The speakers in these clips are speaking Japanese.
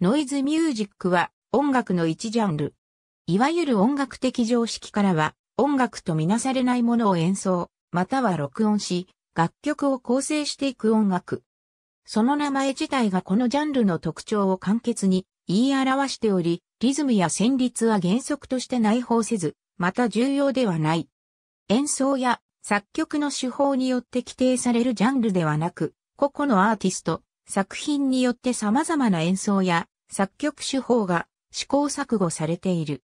ノイズミュージックは音楽の一ジャンル。いわゆる音楽的常識からは音楽とみなされないものを演奏、または録音し、楽曲を構成していく音楽。その名前自体がこのジャンルの特徴を簡潔に言い表しており、リズムや旋律は原則として内包せず、また重要ではない。演奏や作曲の手法によって規定されるジャンルではなく、個々のアーティスト、作品によって様々な演奏や作曲手法が試行錯誤されている。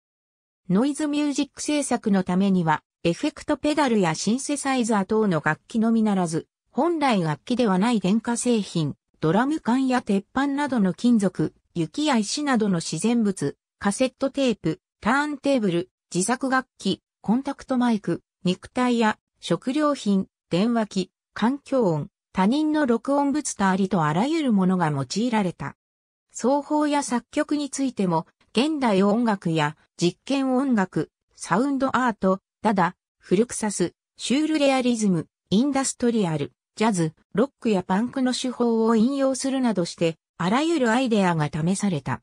ノイズミュージック制作のためには、エフェクトペダルやシンセサイザー等の楽器のみならず、本来楽器ではない電化製品、ドラム缶や鉄板などの金属、雪や石などの自然物、カセットテープ、ターンテーブル、自作楽器、コンタクトマイク、肉体や食料品、電話機、環境音、他人の録音物とありとあらゆるものが用いられた。奏法や作曲についても、現代音楽や実験音楽、サウンドアート、ダダ、フルクサス、シュールレアリズム、インダストリアル、ジャズ、ロックやパンクの手法を引用するなどして、あらゆるアイデアが試された。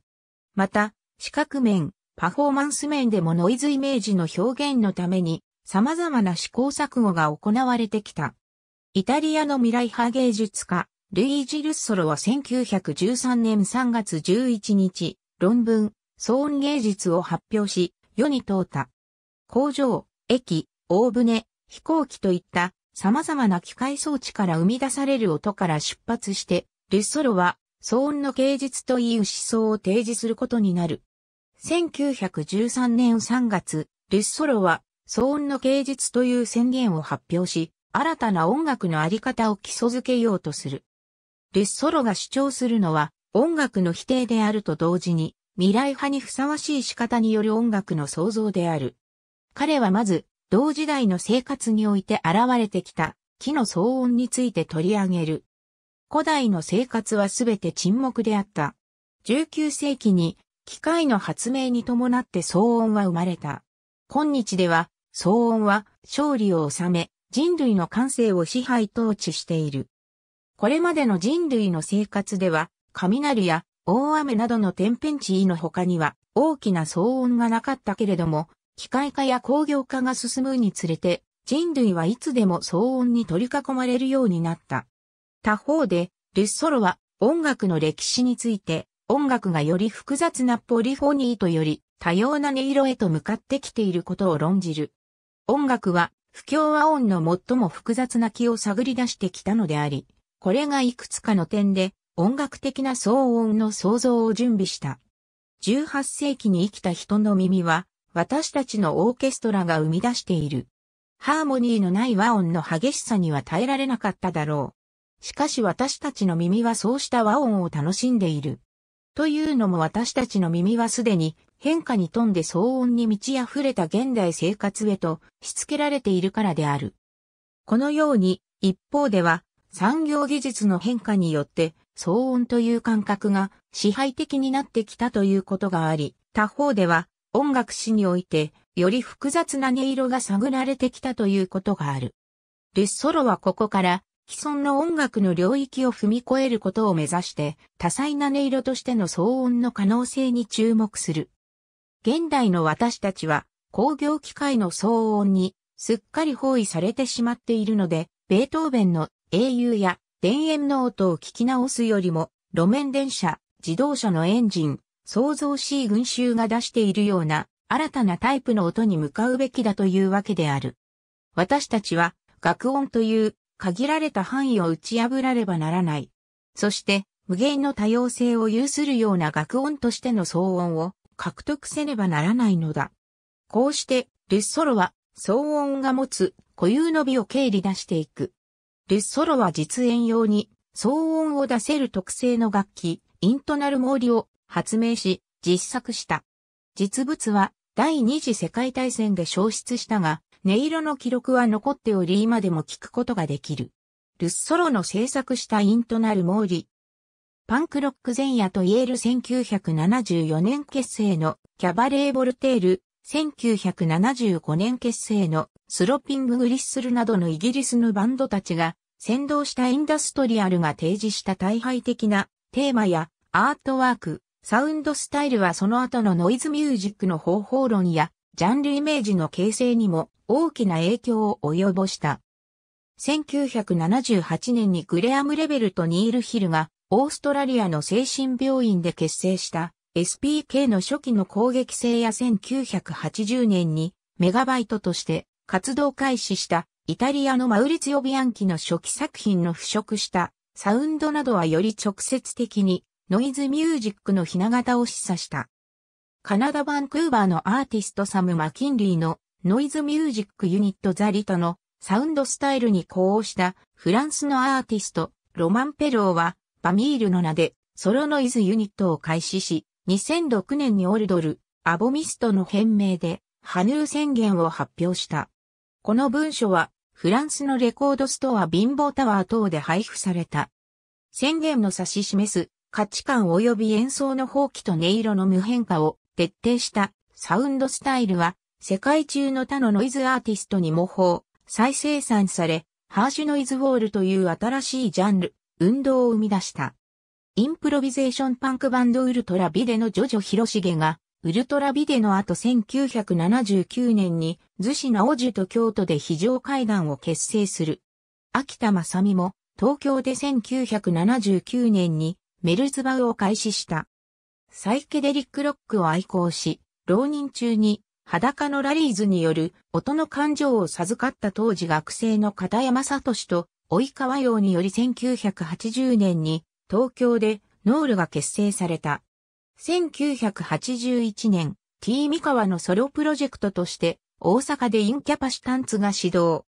また、視覚面、パフォーマンス面でもノイズイメージの表現のために、様々な試行錯誤が行われてきた。イタリアの未来派芸術家、ルイージ・ルッソロは1913年3月11日、論文、騒音芸術を発表し、世に問うた。工場、駅、大船、飛行機といった様々な機械装置から生み出される音から出発して、ルッソロは騒音の芸術という思想を提示することになる。1913年3月、ルッソロは騒音の芸術という宣言を発表し、新たな音楽のあり方を基礎づけようとする。レッソロが主張するのは音楽の否定であると同時に未来派にふさわしい仕方による音楽の創造である。彼はまず同時代の生活において現れてきた木の騒音について取り上げる。古代の生活はすべて沈黙であった。19世紀に機械の発明に伴って騒音は生まれた。今日では騒音は勝利を収め人類の感性を支配統治している。これまでの人類の生活では、雷や大雨などの天変地異の他には大きな騒音がなかったけれども、機械化や工業化が進むにつれて、人類はいつでも騒音に取り囲まれるようになった。他方で、ルッソロは音楽の歴史について、音楽がより複雑なポリフォニーとより多様な音色へと向かってきていることを論じる。音楽は不協和音の最も複雑な気を探り出してきたのであり、これがいくつかの点で音楽的な騒音の創造を準備した。18世紀に生きた人の耳は、私たちのオーケストラが生み出している。ハーモニーのない和音の激しさには耐えられなかっただろう。しかし私たちの耳はそうした和音を楽しんでいる。というのも私たちの耳はすでに変化に富んで騒音に満ち溢れた現代生活へとしつけられているからである。このように、一方では産業技術の変化によって騒音という感覚が支配的になってきたということがあり、他方では音楽史においてより複雑な音色が探られてきたということがある。デッソロはここから既存の音楽の領域を踏み越えることを目指して多彩な音色としての騒音の可能性に注目する。現代の私たちは工業機械の騒音にすっかり包囲されてしまっているので、ベートーベンの英雄や田園の音を聞き直すよりも、路面電車、自動車のエンジン、創造しい群衆が出しているような新たなタイプの音に向かうべきだというわけである。私たちは学音という限られた範囲を打ち破らればならない。そして無限の多様性を有するような学音としての騒音を獲得せねばならないのだ。こうしてルッソロは騒音が持つ固有の美を経理出していく。ルッソロは実演用に騒音を出せる特性の楽器、イントナルモーリを発明し、実作した。実物は第二次世界大戦で消失したが、音色の記録は残っており今でも聞くことができる。ルッソロの制作したイントナルモーリ。パンクロック前夜と言える1974年結成のキャバレーボルテール、1975年結成のスロッピング・グリッスルなどのイギリスのバンドたちが先導したインダストリアルが提示した大敗的なテーマやアートワーク、サウンドスタイルはその後のノイズミュージックの方法論やジャンルイメージの形成にも大きな影響を及ぼした。1978年にグレアム・レベルとニール・ヒルがオーストラリアの精神病院で結成した SPK の初期の攻撃性や1980年にメガバイトとして活動開始したイタリアのマウリツヨビアンキの初期作品の腐食したサウンドなどはより直接的にノイズミュージックのひな形を示唆した。カナダ・バンクーバーのアーティストサム・マキンリーのノイズミュージックユニットザ・リトのサウンドスタイルに呼応したフランスのアーティストロマン・ペローはバミールの名でソロノイズユニットを開始し、2006年にオルドル、アボミストの変名で、ハヌー宣言を発表した。この文書は、フランスのレコードストア貧乏タワー等で配布された。宣言の指し示す価値観及び演奏の放棄と音色の無変化を徹底したサウンドスタイルは世界中の他のノイズアーティストに模倣、再生産され、ハーシュノイズウォールという新しいジャンル、運動を生み出した。インプロビゼーションパンクバンドウルトラビデのジョジョ広重が、ウルトラビデの後1979年に、逗子直樹と京都で非常階段を結成する。秋田正美も、東京で1979年に、メルズバウを開始した。サイケデリックロックを愛好し、浪人中に、裸のラリーズによる音の感情を授かった当時学生の片山聡と及川洋により1980年に東京でノールが結成された。1981年、T 三河のソロプロジェクトとして大阪でインキャパシタンツが始動。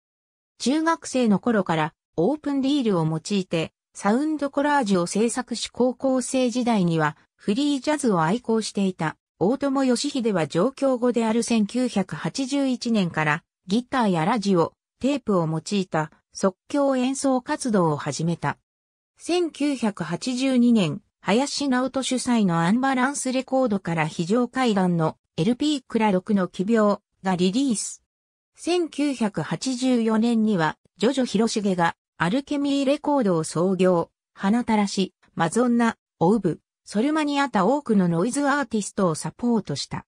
中学生の頃からオープンリールを用いてサウンドコラージュを制作し高校生時代にはフリージャズを愛好していた大友義秀は上京後である1981年からギターやラジオ、テープを用いた即興演奏活動を始めた。1982年、林直人主催のアンバランスレコードから非常階段の LP クラクの奇病がリリース。1984年には、ジョジョ広重がアルケミーレコードを創業、花たらし、マゾンナ、オウブ、ソルマにあった多くのノイズアーティストをサポートした。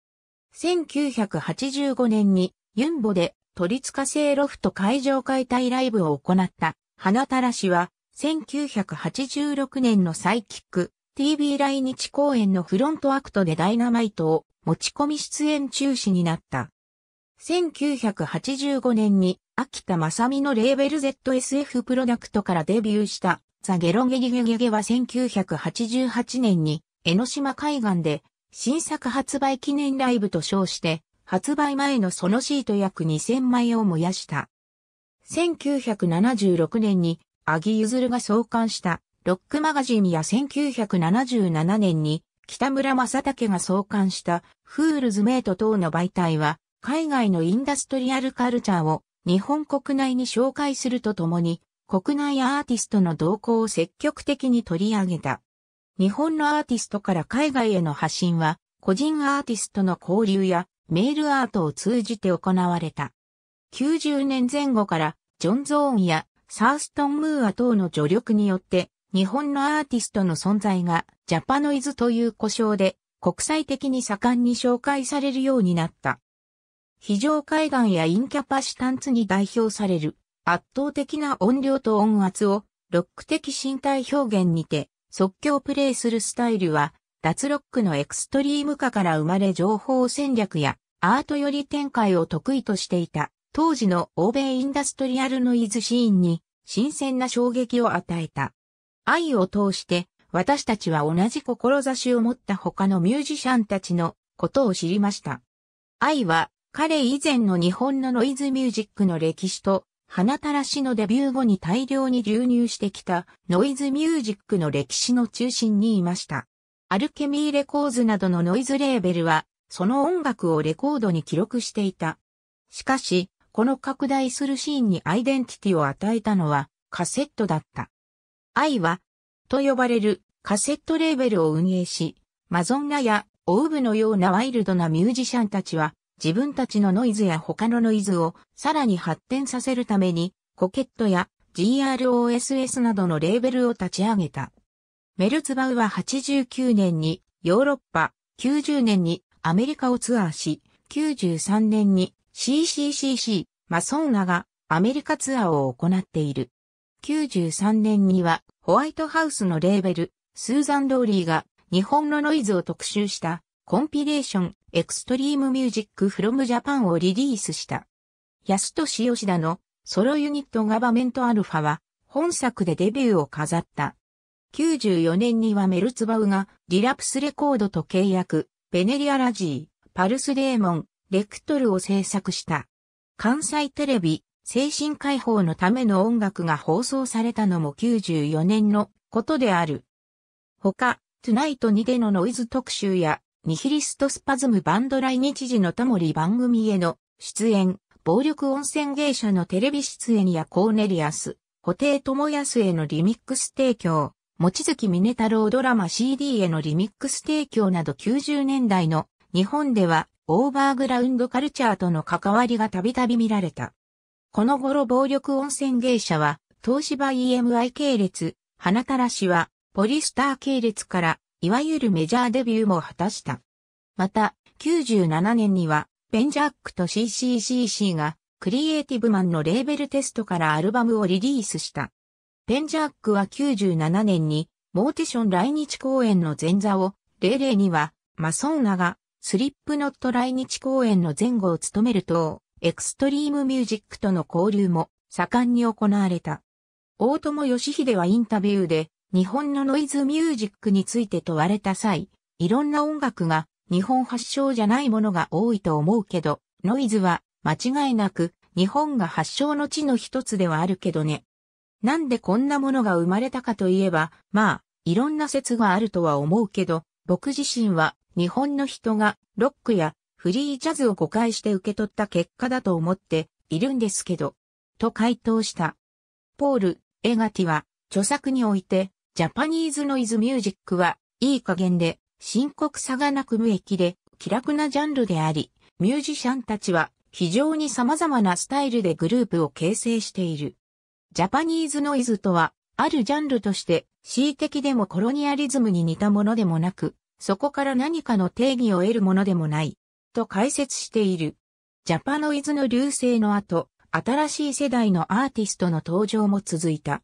1985年にユンボで都立火星ロフト会場解体ライブを行った花たらしは1986年のサイキック TV 来日公演のフロントアクトでダイナマイトを持ち込み出演中止になった。1985年に秋田正美のレーベル ZSF プロダクトからデビューしたザ・ゲロゲゲゲゲゲは1988年に江ノ島海岸で新作発売記念ライブと称して発売前のそのシート約2000枚を燃やした。1976年にアギユズルが創刊したロックマガジンや1977年に北村正武が創刊したフールズメイト等の媒体は海外のインダストリアルカルチャーを日本国内に紹介するとともに国内アーティストの動向を積極的に取り上げた。日本のアーティストから海外への発信は個人アーティストの交流やメールアートを通じて行われた。90年前後からジョン・ゾーンやサーストン・ムーア等の助力によって、日本のアーティストの存在がジャパノイズという呼称で国際的に盛んに紹介されるようになった。非常海岸やインキャパシタンツに代表される圧倒的な音量と音圧をロック的身体表現にて即興プレイするスタイルは脱ロックのエクストリーム化から生まれ情報戦略やアートより展開を得意としていた。当時の欧米インダストリアルノイズシーンに新鮮な衝撃を与えた。愛を通して私たちは同じ志を持った他のミュージシャンたちのことを知りました。愛は彼以前の日本のノイズミュージックの歴史と花たらしのデビュー後に大量に流入してきたノイズミュージックの歴史の中心にいました。アルケミーレコーズなどのノイズレーベルは、その音楽をレコードに記録していた。しかし、この拡大するシーンにアイデンティティを与えたのはカセットだった。愛は、と呼ばれるカセットレーベルを運営し、マゾンナやオウブのようなワイルドなミュージシャンたちは自分たちのノイズや他のノイズをさらに発展させるためにコケットや GROSS などのレーベルを立ち上げた。メルツバウは89年にヨーロッパ、90年にアメリカをツアーし、93年に CCCC、マソンナがアメリカツアーを行っている。93年にはホワイトハウスのレーベル、スーザン・ローリーが日本のノイズを特集したコンピレーションエクストリームミュージックフロムジャパンをリリースした。安俊吉田のソロユニットガバメントアルファは本作でデビューを飾った。94年にはメルツバウがリラプスレコードと契約、ベネリアラジー、パルスデーモン、レクトルを制作した。関西テレビ、精神解放のための音楽が放送されたのも94年のことである。他、トゥナイトにでのノイズ特集や、ニヒリストスパズムバンド来日時のタモリ番組への出演、暴力温泉芸者のテレビ出演やコーネリアス、布袋智康へのリミックス提供、望月峰太郎ドラマ CD へのリミックス提供など90年代の日本ではオーバーグラウンドカルチャーとの関わりがたびたび見られた。この頃暴力温泉芸者は、東芝 EMI 系列、花たらしは、ポリスター系列から、いわゆるメジャーデビューも果たした。また、97年には、ベンジャックと CCCC が、クリエイティブマンのレーベルテストからアルバムをリリースした。ベンジャックは97年に、モーティション来日公演の前座を、レイには、マソーナがスリップノット来日公演の前後を務めると、エクストリームミュージックとの交流も盛んに行われた。大友義秀はインタビューで、日本のノイズミュージックについて問われた際、いろんな音楽が日本発祥じゃないものが多いと思うけど、ノイズは間違いなく日本が発祥の地の一つではあるけどね。なんでこんなものが生まれたかといえば、まあ、いろんな説があるとは思うけど、僕自身は日本の人がロックやフリージャズを誤解して受け取った結果だと思っているんですけど、と回答した。ポール・エガティは著作において、ジャパニーズノイズミュージックはいい加減で深刻さがなく無益で気楽なジャンルであり、ミュージシャンたちは非常に様々なスタイルでグループを形成している。ジャパニーズノイズとは、あるジャンルとして、恣意的でもコロニアリズムに似たものでもなく、そこから何かの定義を得るものでもない、と解説している。ジャパノイズの流星の後、新しい世代のアーティストの登場も続いた。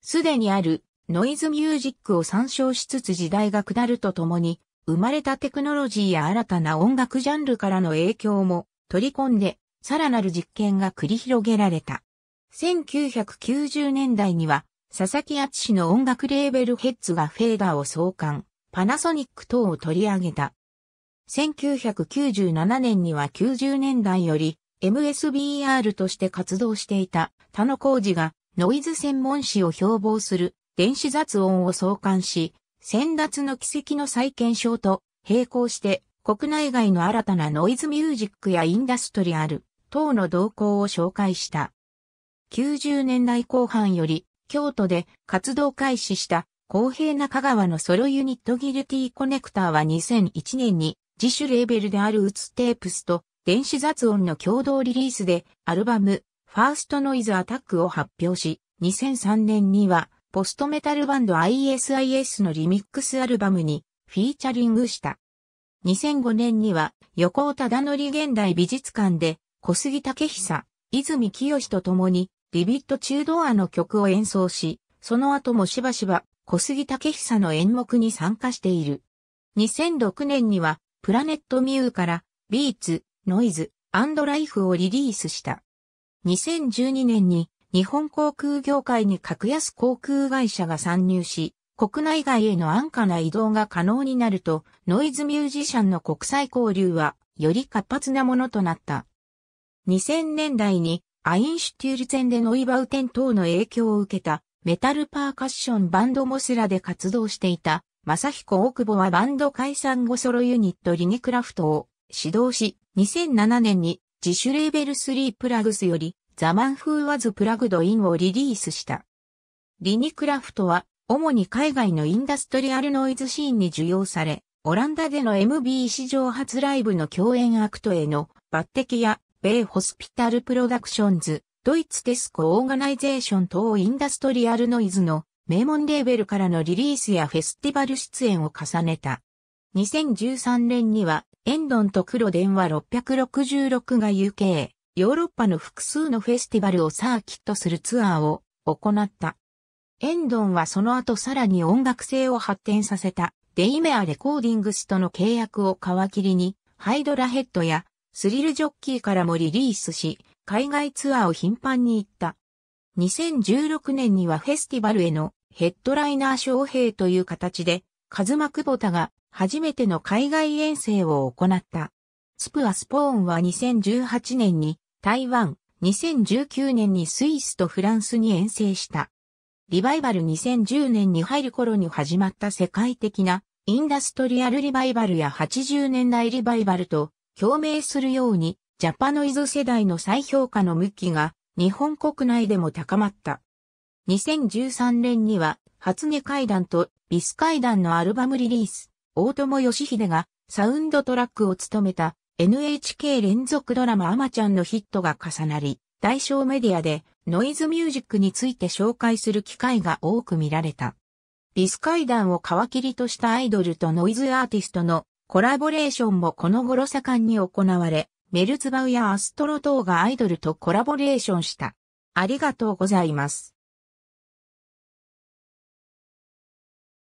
すでにあるノイズミュージックを参照しつつ時代が下るとともに、生まれたテクノロジーや新たな音楽ジャンルからの影響も取り込んで、さらなる実験が繰り広げられた。1990年代には、佐々木厚氏の音楽レーベルヘッズがフェーダーを創刊。パナソニック等を取り上げた。1997年には90年代より MSBR として活動していた田野浩二がノイズ専門誌を標榜する電子雑音を創刊し、先達の奇跡の再検証と並行して国内外の新たなノイズミュージックやインダストリアル等の動向を紹介した。90年代後半より京都で活動開始した公平な香川のソロユニットギルティコネクターは2001年に自主レーベルであるウツテープスと電子雑音の共同リリースでアルバムファーストノイズアタックを発表し2003年にはポストメタルバンド ISIS のリミックスアルバムにフィーチャリングした。2005年には横尾忠則現代美術館で小杉武久、泉清と共にリビット中ドアの曲を演奏し、その後もしばしば小杉武久の演目に参加している。2006年には、プラネットミューからビーツ、ノイズ、アンドライフをリリースした。2012年に日本航空業界に格安航空会社が参入し、国内外への安価な移動が可能になると、ノイズミュージシャンの国際交流はより活発なものとなった。2000年代にアインシュテュールツンでノイバウテン等の影響を受けたメタルパーカッションバンドモスラで活動していた、正彦大久保はバンド解散後ソロユニットリニクラフトを指導し、2007年に自主レーベル3プラグスより、ザ・マン・フー・ワズ・プラグド・インをリリースした。リニクラフトは、主に海外のインダストリアルノイズシーンに受容され、オランダでの MB 史上初ライブの共演アクトへの抜擢や、米ホスピタルプロダクションズ、ドイツテスコオーガナイゼーション等インダストリアルノイズの名門レーベルからのリリースやフェスティバル出演を重ねた。2013年には、エンドンと黒電話666が UK、ヨーロッパの複数のフェスティバルをサーキットするツアーを行った。エンドンはその後さらに音楽性を発展させたデイメアレコーディングスとの契約を皮切りにハイドラヘッドやスリルジョッキーからもリリースし、海外ツアーを頻繁に行った。2016年にはフェスティバルへのヘッドライナー招聘という形で、カズマ・クボタが初めての海外遠征を行った。スプア・スポーンは2018年に台湾、2019年にスイスとフランスに遠征した。リバイバル2010年に入る頃に始まった世界的なインダストリアルリバイバルや80年代リバイバルと共鳴するようにジャパノイズ世代の再評価の向きが日本国内でも高まった。2013年には初音階段とビス階段のアルバムリリース、大友義秀がサウンドトラックを務めた NHK 連続ドラマアマちゃんのヒットが重なり、大小メディアでノイズミュージックについて紹介する機会が多く見られた。ビス階段を皮切りとしたアイドルとノイズアーティストのコラボレーションもこの頃盛んに行われ、メルツバウやアストロ等がアイドルとコラボレーションした。ありがとうございます。